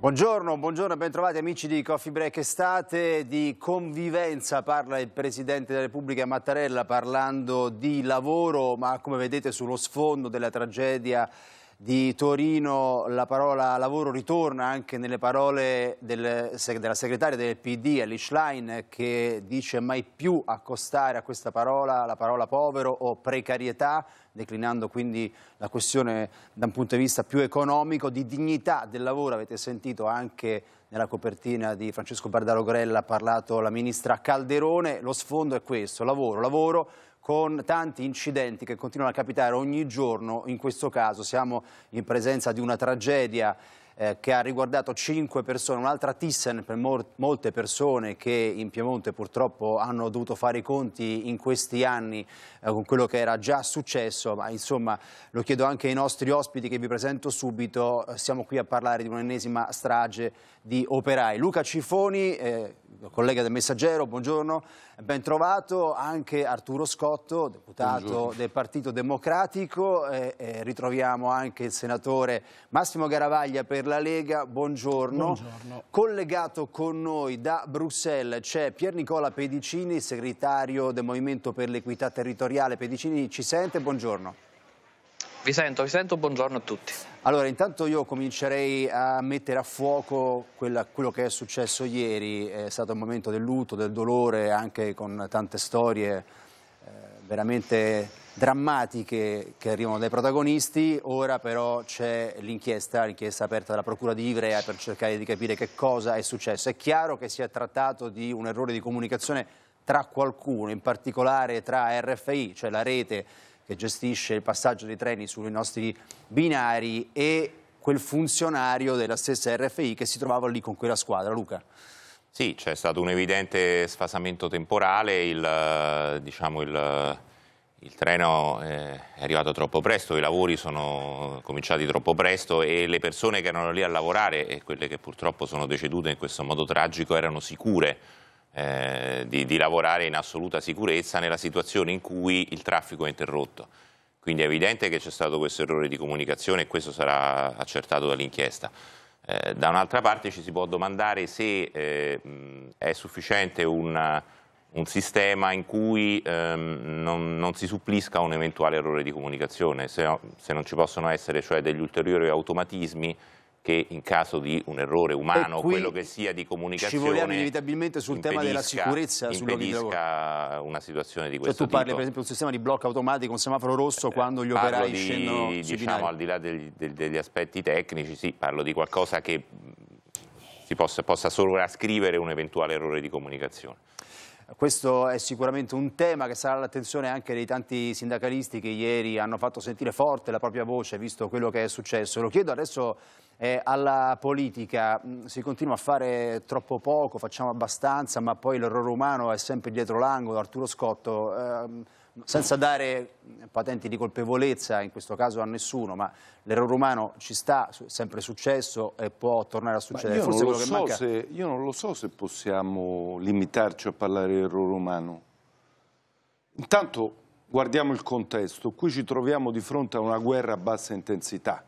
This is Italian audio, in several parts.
Buongiorno, buongiorno e bentrovati amici di Coffee Break Estate. Di convivenza parla il Presidente della Repubblica Mattarella parlando di lavoro, ma come vedete sullo sfondo della tragedia di Torino la parola lavoro ritorna anche nelle parole del, della segretaria del PD, Alice Schlein, che dice mai più accostare a questa parola la parola povero o precarietà, declinando quindi la questione da un punto di vista più economico, di dignità del lavoro, avete sentito anche nella copertina di Francesco Bardaro Grella ha parlato la ministra Calderone, lo sfondo è questo, lavoro, lavoro, con tanti incidenti che continuano a capitare ogni giorno. In questo caso siamo in presenza di una tragedia eh, che ha riguardato cinque persone, un'altra Thyssen per molte persone che in Piemonte purtroppo hanno dovuto fare i conti in questi anni eh, con quello che era già successo, ma insomma lo chiedo anche ai nostri ospiti che vi presento subito, eh, siamo qui a parlare di un'ennesima strage di operai. Luca Cifoni, eh, collega del Messaggero, buongiorno, ben trovato anche Arturo Scotto, deputato buongiorno. del Partito Democratico, eh, eh, ritroviamo anche il senatore Massimo Garavaglia per la Lega, buongiorno. buongiorno. Collegato con noi da Bruxelles c'è Pier Nicola Pedicini, segretario del Movimento per l'Equità Territoriale. Pedicini ci sente? Buongiorno. Vi sento, vi sento, buongiorno a tutti. Allora, intanto io comincerei a mettere a fuoco quella, quello che è successo ieri. È stato un momento del lutto, del dolore, anche con tante storie eh, veramente drammatiche che arrivano dai protagonisti. Ora però c'è l'inchiesta, l'inchiesta aperta dalla Procura di Ivrea per cercare di capire che cosa è successo. È chiaro che si è trattato di un errore di comunicazione tra qualcuno, in particolare tra RFI, cioè la rete che gestisce il passaggio dei treni sui nostri binari e quel funzionario della stessa RFI che si trovava lì con quella squadra. Luca. Sì, c'è stato un evidente sfasamento temporale, il, diciamo, il, il treno eh, è arrivato troppo presto, i lavori sono cominciati troppo presto e le persone che erano lì a lavorare e quelle che purtroppo sono decedute in questo modo tragico erano sicure eh, di, di, lavorare in assoluta sicurezza nella situazione in cui il traffico è interrotto. Quindi è evidente che c'è stato questo errore di comunicazione e questo sarà accertato dall'inchiesta. Eh, da un'altra parte ci si può domandare se eh, è sufficiente un, un, sistema in cui ehm, non, non, si supplisca un eventuale errore di comunicazione, se, se non ci possono essere cioè degli ulteriori automatismi che in caso di un errore umano, quello che sia di comunicazione, ci vogliamo inevitabilmente sul tema della sicurezza sul luogo di una situazione di cioè, questo tipo. cioè, tu parli tipo. per esempio di un sistema di blocco automatico, un semaforo rosso eh, quando gli operai di, scendono diciamo al di là degli, degli, aspetti tecnici, sì, parlo di qualcosa che si possa, possa solo ascrivere un eventuale errore di comunicazione. Questo è sicuramente un tema che sarà all'attenzione anche dei tanti sindacalisti che ieri hanno fatto sentire forte la propria voce, visto quello che è successo. Lo chiedo adesso eh, alla politica, mm, si continua a fare troppo poco, facciamo abbastanza, ma poi l'errore umano è sempre dietro l'angolo. Arturo Scotto... Ehm, senza dare eh, patenti di colpevolezza in questo caso a nessuno, ma l'errore umano ci sta, è sempre successo e può tornare a succedere. Io non, so manca... se, io non lo so se possiamo limitarci a parlare di errore umano. Intanto guardiamo il contesto, qui ci troviamo di fronte a una guerra a bassa intensità,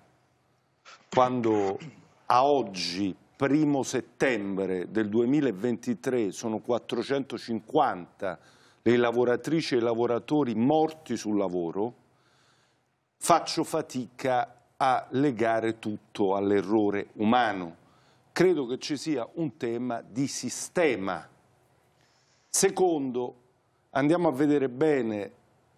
quando a oggi, primo settembre del 2023, sono 450 le lavoratrici e i lavoratori morti sul lavoro, faccio fatica a legare tutto all'errore umano. Credo che ci sia un tema di sistema. Secondo, andiamo a vedere bene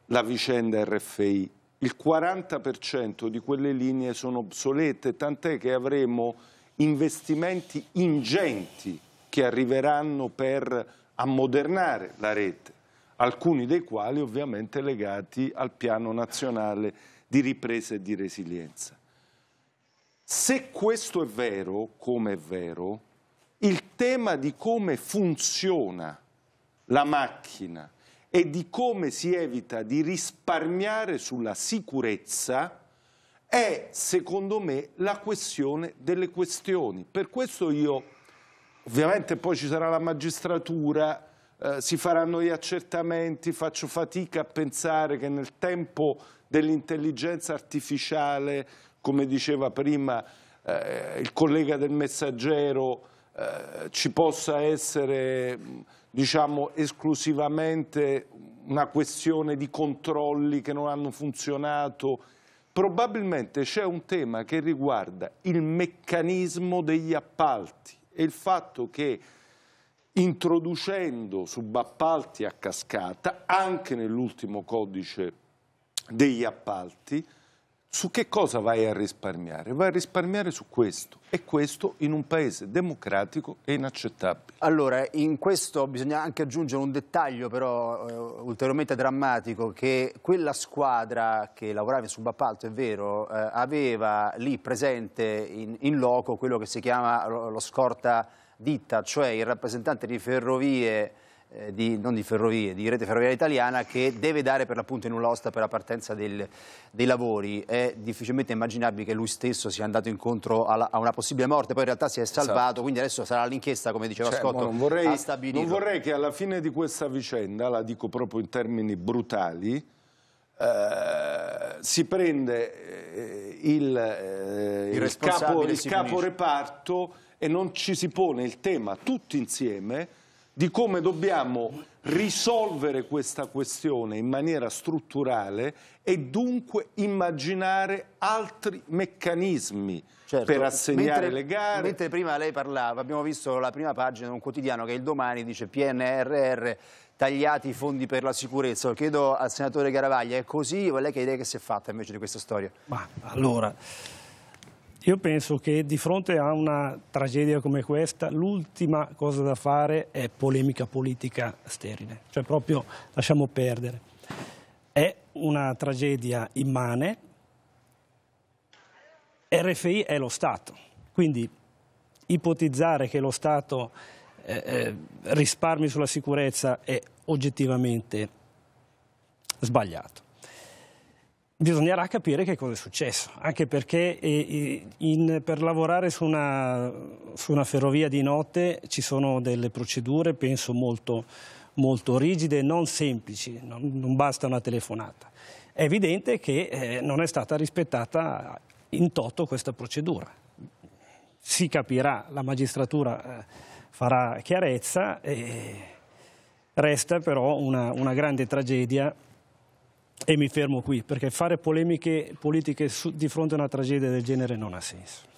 la vicenda RFI. Il 40% di quelle linee sono obsolete, tant'è che avremo investimenti ingenti che arriveranno per ammodernare la rete alcuni dei quali ovviamente legati al piano nazionale di ripresa e di resilienza. Se questo è vero, come è vero, il tema di come funziona la macchina e di come si evita di risparmiare sulla sicurezza è, secondo me, la questione delle questioni. Per questo io, ovviamente poi ci sarà la magistratura, eh, si faranno gli accertamenti, faccio fatica a pensare che nel tempo dell'intelligenza artificiale, come diceva prima eh, il collega del messaggero, eh, ci possa essere diciamo, esclusivamente una questione di controlli che non hanno funzionato. Probabilmente c'è un tema che riguarda il meccanismo degli appalti e il fatto che introducendo subappalti a cascata anche nell'ultimo codice degli appalti, su che cosa vai a risparmiare? Vai a risparmiare su questo e questo in un paese democratico è inaccettabile. Allora, in questo bisogna anche aggiungere un dettaglio però eh, ulteriormente drammatico che quella squadra che lavorava in subappalto, è vero, eh, aveva lì presente in, in loco quello che si chiama lo, lo scorta ditta, cioè il rappresentante di ferrovie, eh, di, non di ferrovie, di rete ferroviaria italiana che deve dare per l'appunto in un'osta per la partenza del, dei lavori. È difficilmente immaginabile che lui stesso sia andato incontro alla, a una possibile morte, poi in realtà si è esatto. salvato, esatto. quindi adesso sarà l'inchiesta, come diceva cioè, Scotto, non vorrei, a stabilire. Non vorrei che alla fine di questa vicenda, la dico proprio in termini brutali, Uh, si prende uh, il, uh, il, il, capo, il capo reparto e non ci si pone il tema tutti insieme di come dobbiamo risolvere questa questione in maniera strutturale e dunque immaginare altri meccanismi certo. per assegnare mentre, le gare. Mentre prima lei parlava, abbiamo visto la prima pagina di un quotidiano che il domani dice PNRR tagliati i fondi per la sicurezza. Lo chiedo al senatore Garavaglia, è così lei che idea che si è fatta invece di questa storia? Ma allora... Io penso che di fronte a una tragedia come questa l'ultima cosa da fare è polemica politica sterile, cioè proprio lasciamo perdere. È una tragedia immane, RFI è lo Stato, quindi ipotizzare che lo Stato eh, eh risparmi sulla sicurezza è oggettivamente sbagliato. Bisognerà capire che cosa è successo, anche perché eh, eh, in, per lavorare su una, su una, ferrovia di notte ci sono delle procedure, penso, molto, molto rigide non semplici, non, non, basta una telefonata. È evidente che eh, non è stata rispettata in toto questa procedura. Si capirà, la magistratura farà chiarezza, resta però una, una grande tragedia e mi fermo qui, perché fare polemiche politiche su, di fronte a una tragedia del genere non ha senso.